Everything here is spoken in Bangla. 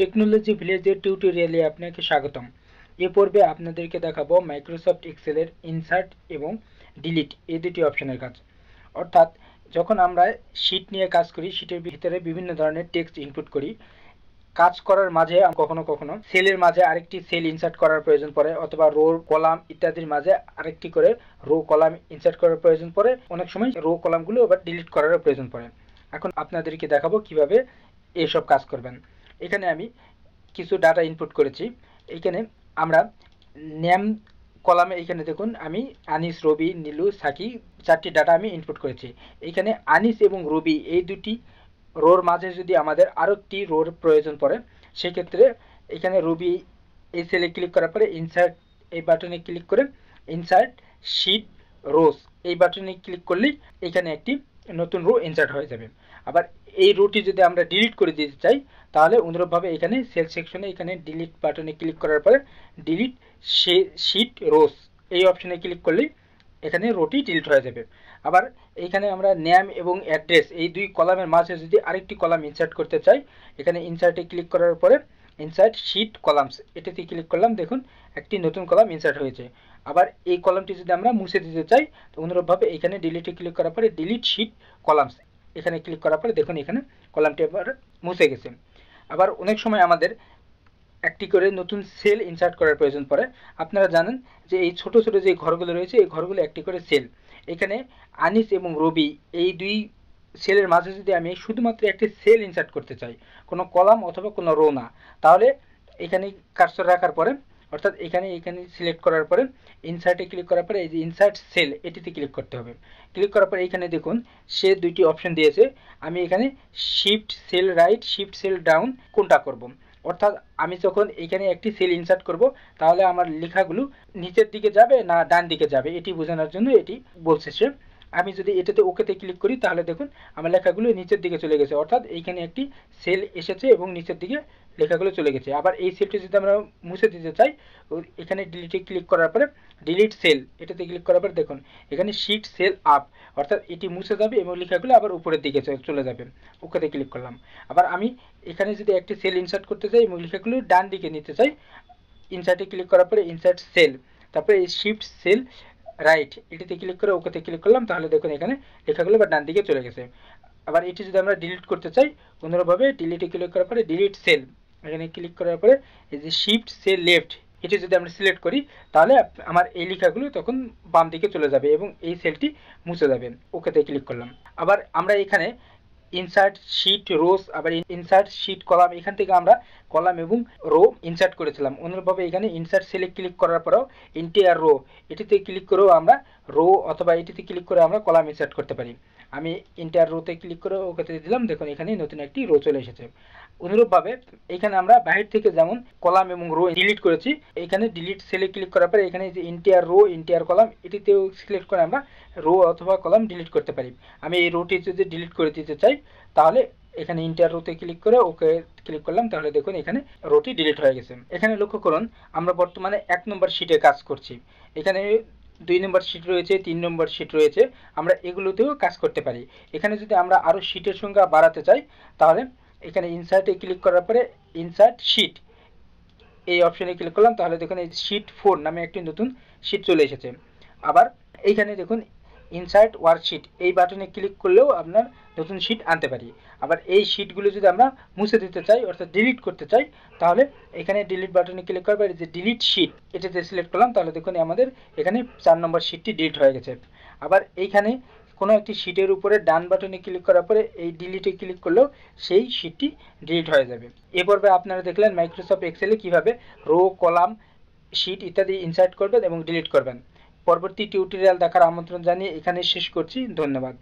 টেকনোলজি ভিলেজের টিউটোরিয়ালে আপনাকে স্বাগতম এ পর্বে আপনাদেরকে দেখাবো মাইক্রোসফট এক্সেলের ইনসার্ট এবং ডিলিট এই দুটি অপশনের কাজ অর্থাৎ যখন আমরা শিট নিয়ে কাজ করি শিটের ভিতরে বিভিন্ন ধরনের টেক্সট ইনপুট করি কাজ করার মাঝে কখনো কখনো সেলের মাঝে আরেকটি সেল ইনসার্ট করার প্রয়োজন পড়ে অথবা রো কলাম ইত্যাদির মাঝে আরেকটি করে রো কলাম ইনসার্ট করার প্রয়োজন পড়ে অনেক সময় রো কলামগুলো আবার ডিলিট করারও প্রয়োজন পড়ে এখন আপনাদেরকে দেখাবো কিভাবে এসব কাজ করবেন এখানে আমি কিছু ডাটা ইনপুট করেছি এখানে আমরা নেম কলামে এখানে দেখুন আমি আনিস রবি নীলু সাকি চারটি ডাটা আমি ইনপুট করেছি এখানে আনিস এবং রবি এই দুটি রোর মাঝে যদি আমাদের আরও একটি রোর প্রয়োজন পড়ে সেক্ষেত্রে এখানে রবি এই সেলে ক্লিক করার পরে ইনসার্ট এই বাটনে ক্লিক করে ইনসার্ট শিট রোজ এই বাটনে ক্লিক করলেই এখানে একটি নতুন রো ইনসার্ট হয়ে যাবে আবার এই রুটি যদি আমরা ডিলিট করে দিতে চাই তাহলে অনুরূপভাবে এখানে সেল সেকশনে এখানে ডিলিট বাটনে ক্লিক করার পরে ডিলিট সে শিট রোস এই অপশনে ক্লিক করলেই এখানে রোটি ডিলিট হয়ে যাবে আবার এখানে আমরা ন্যাম এবং অ্যাড্রেস এই দুই কলামের মাঝে যদি আরেকটি কলাম ইনসার্ট করতে চাই এখানে ইনসার্টে ক্লিক করার পরে ইনসার্ট শিট কলামস এটাতে ক্লিক করলাম দেখুন একটি নতুন কলাম ইনসার্ট হয়েছে আবার এই কলামটি যদি আমরা মুছে দিতে চাই তো অনুরূপভাবে এখানে ডিলিটে ক্লিক করার পরে ডিলিট শিট কলামস এখানে ক্লিক করার পরে দেখুন এখানে কলামটি আবার মুছে গেছে আবার অনেক সময় আমাদের একটি করে নতুন সেল ইনসার্ট করার প্রয়োজন পড়ে আপনারা জানেন যে এই ছোট ছোট যে ঘরগুলো রয়েছে এই ঘরগুলো একটি করে সেল এখানে আনিস এবং রবি এই দুই সেলের মাঝে যদি আমি শুধুমাত্র একটি সেল ইনসার্ট করতে চাই কোনো কলাম অথবা কোনো রো না তাহলে এখানে কাজটা রাখার পরে অর্থাৎ এখানে এখানে সিলেক্ট করার পরে ইনসার্টে ক্লিক করার পরে এই যে ইনসার্ট সেল এটিতে ক্লিক করতে হবে ক্লিক করার পরে এখানে দেখুন সে দুইটি অপশন দিয়েছে আমি এখানে shift cell right shift cell down কোনটা করব। অর্থাৎ আমি যখন এখানে একটি সেল ইনসার্ট করব তাহলে আমার লেখাগুলো নিচের দিকে যাবে না ডান দিকে যাবে এটি বোঝানোর জন্য এটি বলছে সে আমি যদি এটাতে ওকেতে ক্লিক করি তাহলে দেখুন আমার লেখাগুলো নিচের দিকে চলে গেছে অর্থাৎ এইখানে একটি সেল এসেছে এবং নিচের দিকে লেখাগুলো চলে গেছে আবার এই সেলটি যদি আমরা মুছে দিতে চাই এখানে ডিলিটে ক্লিক করার পরে ডিলিট সেল এটাতে ক্লিক করার পরে দেখুন এখানে শিট সেল আপ অর্থাৎ এটি মুছে যাবে এবং লেখাগুলো আবার উপরের দিকে চলে যাবে ওকেতে ক্লিক করলাম আবার আমি এখানে যদি একটি সেল ইনসার্ট করতে চাই এবং লেখাগুলো ডান দিকে নিতে চাই ইনসার্টে ক্লিক করার পরে ইনসার্ট সেল তারপরে এই শিফট সেল রাইট এটিতে ক্লিক করে ওকেতে ক্লিক করলাম তাহলে দেখুন এখানে লেখাগুলো বা ডান দিকে চলে গেছে আবার এটি যদি আমরা ডিলিট করতে চাই কোনোভাবে ডিলিটে ক্লিক করার পরে ডিলিট সেল এখানে ক্লিক করার পরে এই যে শিফট সেল লেফট এটি যদি আমরা সিলেক্ট করি তাহলে আমার এই লেখাগুলো তখন বাম দিকে চলে যাবে এবং এই সেলটি মুছে যাবে ওকেতে ক্লিক করলাম আবার আমরা এখানে ইনসার্ট শিট রোস আবার ইনসার্ট শিট কলাম এখান থেকে আমরা কলাম এবং রো ইনসার্ট করেছিলাম অনুরূপভাবে এখানে ইনসার্ট সেলে ক্লিক করার পরেও এন্টিয়ার রো এটিতে ক্লিক করেও আমরা রো অথবা এটিতে ক্লিক করে আমরা কলাম ইনসার্ট করতে পারি আমি এন্টার রোতে ক্লিক করে ওকে দিলাম দেখুন এখানে নতুন একটি রো চলে এসেছে অনুরূপভাবে এখানে আমরা বাহির থেকে যেমন কলাম এবং রো ডিলিট করেছি এখানে ডিলিট সেলে ক্লিক করার পরে এখানে যে ইন্টিয়ার রো ইন্টিয়ার কলাম এটিতেও সিলেক্ট করে আমরা রো অথবা কলাম ডিলিট করতে পারি আমি এই রোটি যদি ডিলিট করে দিতে চাই তাহলে এখানে ইন্টার রোতে ক্লিক করে ওকে ক্লিক করলাম তাহলে দেখুন এখানে রোটি ডিলিট হয়ে গেছে এখানে লক্ষ্য করুন আমরা বর্তমানে এক নম্বর শিটে কাজ করছি এখানে দুই নম্বর শিট রয়েছে তিন নম্বর শিট রয়েছে আমরা এগুলোতেও কাজ করতে পারি এখানে যদি আমরা আরও শিটের সংখ্যা বাড়াতে চাই তাহলে এখানে ইনসার্টে ক্লিক করার পরে ইনসার্ট শিট এই অপশানে ক্লিক করলাম তাহলে দেখুন এই শিট ফোর নামে একটি নতুন শিট চলে এসেছে আবার এইখানে দেখুন ইনসার্ট ওয়ার্কশিট এই বাটনে ক্লিক করলেও আপনার নতুন শিট আনতে পারি আবার এই শিটগুলো যদি আমরা মুছে দিতে চাই অর্থাৎ ডিলিট করতে চাই তাহলে এখানে ডিলিট বাটনে ক্লিক করবো যে ডিলিট শিট এটাতে সিলেক্ট করলাম তাহলে দেখুন আমাদের এখানে চার নম্বর শিটটি ডিলিট হয়ে গেছে আবার এইখানে কোনো একটি শিটের উপরে ডান বাটনে ক্লিক করার পরে এই ডিলিটে ক্লিক করলেও সেই শিটটি ডিলিট হয়ে যাবে এ পর্বে আপনারা দেখলেন মাইক্রোসফট এক্সেলে কীভাবে রো কলাম শিট ইত্যাদি ইনসার্ট করবেন এবং ডিলিট করবেন পরবর্তী টিউটোরিয়াল দেখার আমন্ত্রণ জানিয়ে এখানে শেষ করছি ধন্যবাদ